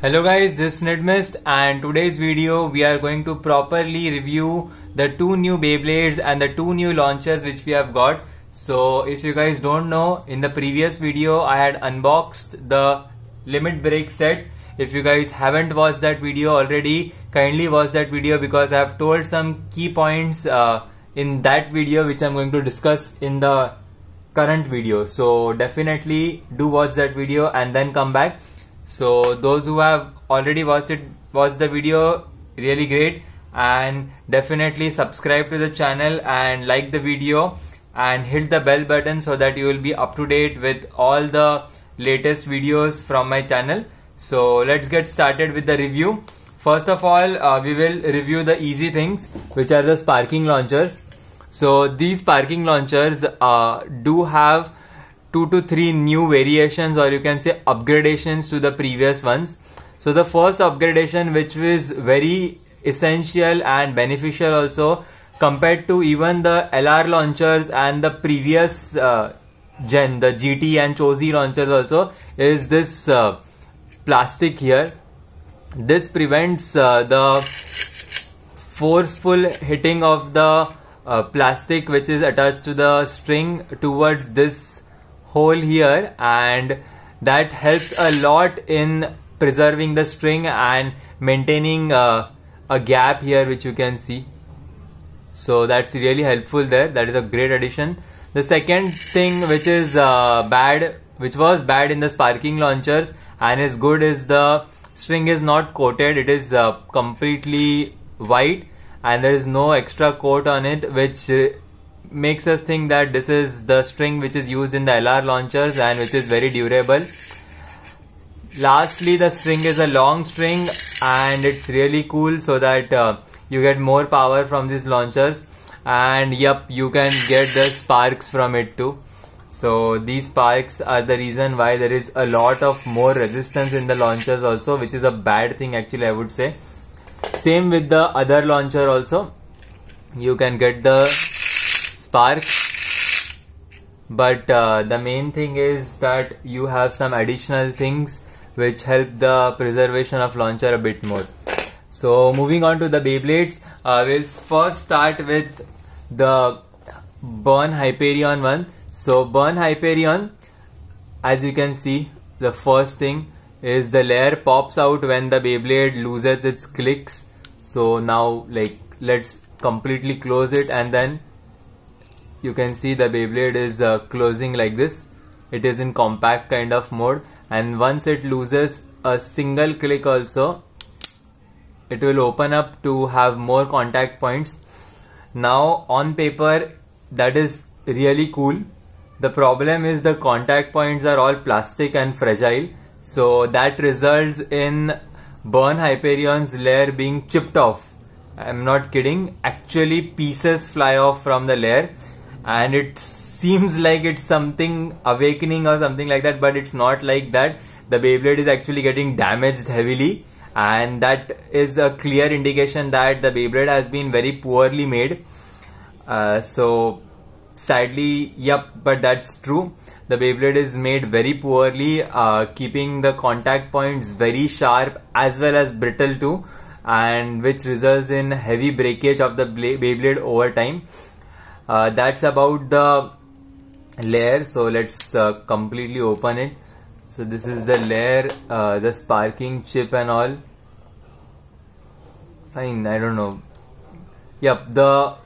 Hello guys, this is Nidmist and today's video we are going to properly review the two new Beyblades and the two new launchers which we have got. So if you guys don't know, in the previous video I had unboxed the limit break set. If you guys haven't watched that video already, kindly watch that video because I have told some key points uh, in that video which I'm going to discuss in the current video. So definitely do watch that video and then come back so those who have already watched it watched the video really great and definitely subscribe to the channel and like the video and hit the bell button so that you will be up to date with all the latest videos from my channel so let's get started with the review first of all uh, we will review the easy things which are the sparking launchers so these sparking launchers uh, do have two to three new variations or you can say upgradations to the previous ones so the first upgradation which was very essential and beneficial also compared to even the lr launchers and the previous uh, gen the gt and chozi launchers also is this uh, plastic here this prevents uh, the forceful hitting of the uh, plastic which is attached to the string towards this hole here and that helps a lot in preserving the string and maintaining uh, a gap here which you can see so that's really helpful there that is a great addition the second thing which is uh, bad which was bad in the sparking launchers and is good is the string is not coated it is uh, completely white and there is no extra coat on it which makes us think that this is the string which is used in the LR launchers and which is very durable. Lastly, the string is a long string and it's really cool so that uh, you get more power from these launchers and yep you can get the sparks from it too so these sparks are the reason why there is a lot of more resistance in the launchers also which is a bad thing actually i would say same with the other launcher also you can get the spark but uh, the main thing is that you have some additional things which help the preservation of launcher a bit more so moving on to the Beyblades uh, we'll first start with the Burn Hyperion one so Burn Hyperion as you can see the first thing is the layer pops out when the Beyblade loses its clicks so now like let's completely close it and then you can see the Beyblade is uh, closing like this it is in compact kind of mode and once it loses a single click also it will open up to have more contact points now on paper that is really cool the problem is the contact points are all plastic and fragile so that results in burn hyperion's layer being chipped off i'm not kidding actually pieces fly off from the layer and it seems like it's something awakening or something like that but it's not like that the beyblade is actually getting damaged heavily and that is a clear indication that the beyblade has been very poorly made uh, so sadly yep but that's true the beyblade is made very poorly uh, keeping the contact points very sharp as well as brittle too and which results in heavy breakage of the beyblade over time uh, that's about the layer so let's uh, completely open it so this is the layer uh, the sparking chip and all fine I don't know yep the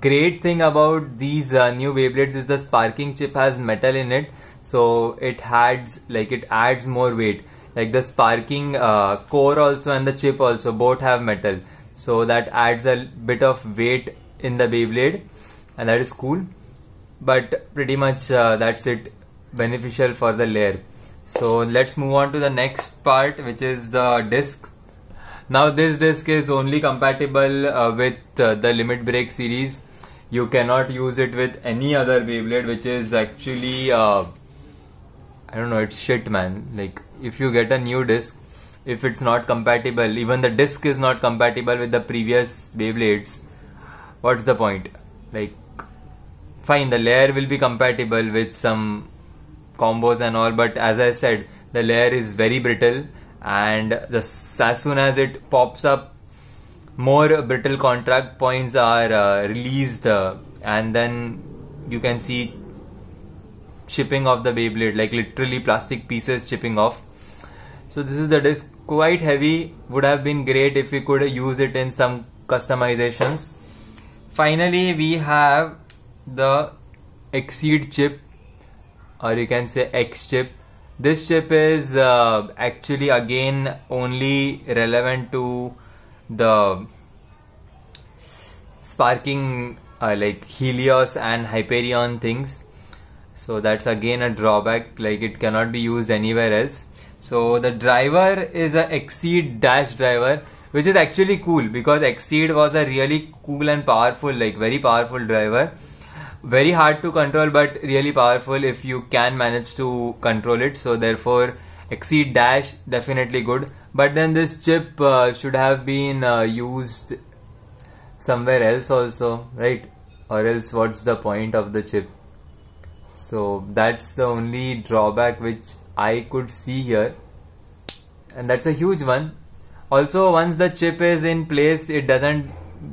great thing about these uh, new wavelets is the sparking chip has metal in it so it adds like it adds more weight like the sparking uh, core also and the chip also both have metal so that adds a bit of weight in the waveblade and that is cool but pretty much uh, that's it beneficial for the layer so let's move on to the next part which is the disk now this disk is only compatible uh, with uh, the limit break series you cannot use it with any other wavelet which is actually uh, i don't know it's shit man like if you get a new disk if it's not compatible even the disk is not compatible with the previous wavelets what's the point like fine the layer will be compatible with some combos and all but as i said the layer is very brittle and the as soon as it pops up more brittle contract points are uh, released uh, and then you can see chipping of the Beyblade like literally plastic pieces chipping off so this is a disc quite heavy would have been great if we could use it in some customizations finally we have the Exceed chip, or you can say X chip. This chip is uh, actually again only relevant to the sparking uh, like Helios and Hyperion things. So that's again a drawback, like it cannot be used anywhere else. So the driver is a Exceed dash driver, which is actually cool because Exceed was a really cool and powerful, like very powerful driver very hard to control but really powerful if you can manage to control it so therefore exceed dash definitely good but then this chip uh, should have been uh, used somewhere else also right or else what's the point of the chip so that's the only drawback which i could see here and that's a huge one also once the chip is in place it doesn't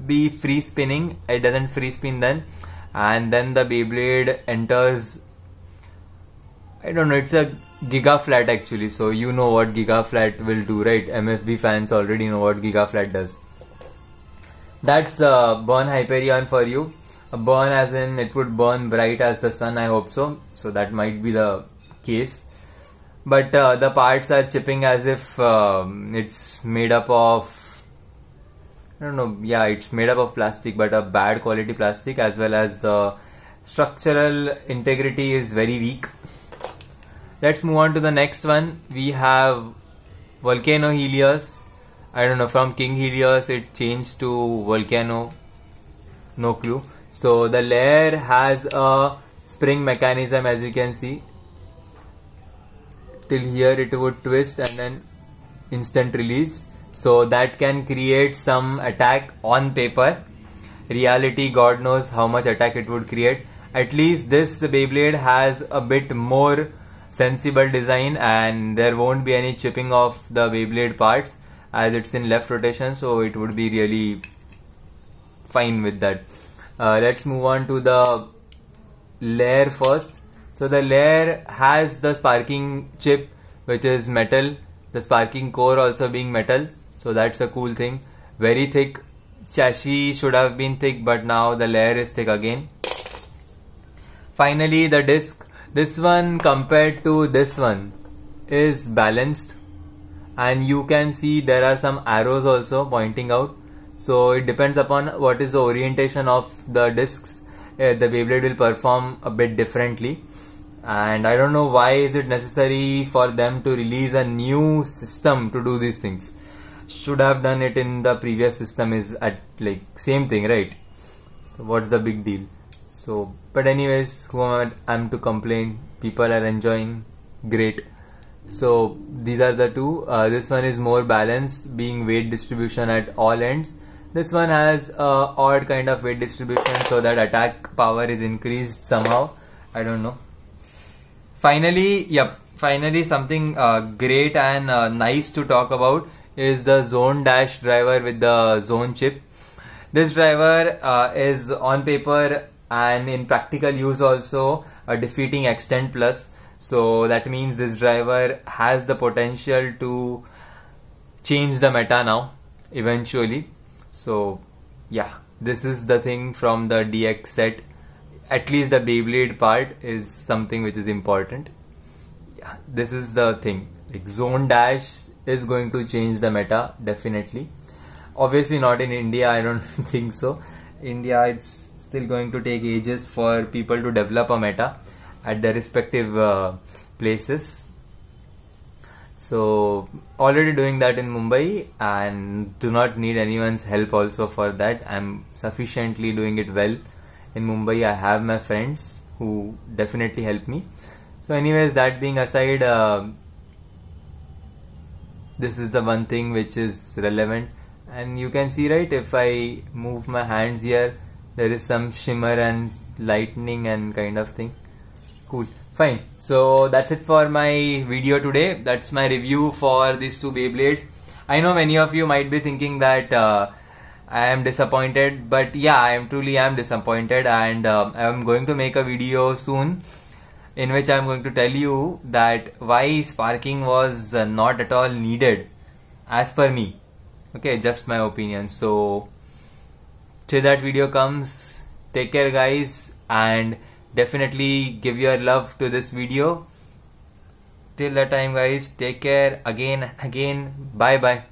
be free spinning it doesn't free spin then and then the Beyblade enters. I don't know. It's a gigaflat actually. So you know what gigaflat will do, right? MFB fans already know what gigaflat does. That's uh, burn Hyperion for you. Burn as in it would burn bright as the sun. I hope so. So that might be the case but uh, the parts are chipping as if um, it's made up of I don't know. Yeah, it's made up of plastic, but a bad quality plastic, as well as the structural integrity is very weak. Let's move on to the next one. We have Volcano Helios. I don't know. From King Helios, it changed to Volcano. No clue. So the layer has a spring mechanism, as you can see. Till here, it would twist and then instant release so that can create some attack on paper reality god knows how much attack it would create at least this beyblade has a bit more sensible design and there won't be any chipping of the beyblade parts as it's in left rotation so it would be really fine with that uh, let's move on to the layer first so the layer has the sparking chip which is metal the sparking core also being metal so that's a cool thing very thick chassis should have been thick but now the layer is thick again finally the disc this one compared to this one is balanced and you can see there are some arrows also pointing out so it depends upon what is the orientation of the discs uh, the Beyblade will perform a bit differently and I don't know why is it necessary for them to release a new system to do these things should have done it in the previous system is at like same thing right so what's the big deal so but anyways who am I am to complain people are enjoying great so these are the two uh, this one is more balanced being weight distribution at all ends this one has a uh, odd kind of weight distribution so that attack power is increased somehow i don't know finally yep finally something uh, great and uh, nice to talk about is the zone dash driver with the zone chip. This driver uh, is on paper and in practical use also a defeating extend plus. So that means this driver has the potential to change the meta now eventually. So yeah, this is the thing from the DX set. At least the Beyblade part is something which is important. Yeah, this is the thing. Like zone dash is going to change the meta definitely obviously not in india i don't think so india it's still going to take ages for people to develop a meta at their respective uh, places so already doing that in mumbai and do not need anyone's help also for that i'm sufficiently doing it well in mumbai i have my friends who definitely help me so anyways that being aside uh, this is the one thing which is relevant and you can see right if I move my hands here there is some shimmer and lightning and kind of thing cool fine so that's it for my video today that's my review for these two Beyblades I know many of you might be thinking that uh, I am disappointed but yeah I am truly I am disappointed and uh, I am going to make a video soon in which I'm going to tell you that why sparking was uh, not at all needed as per me. Okay, just my opinion. So, till that video comes, take care, guys, and definitely give your love to this video. Till that time, guys, take care again, again. Bye bye.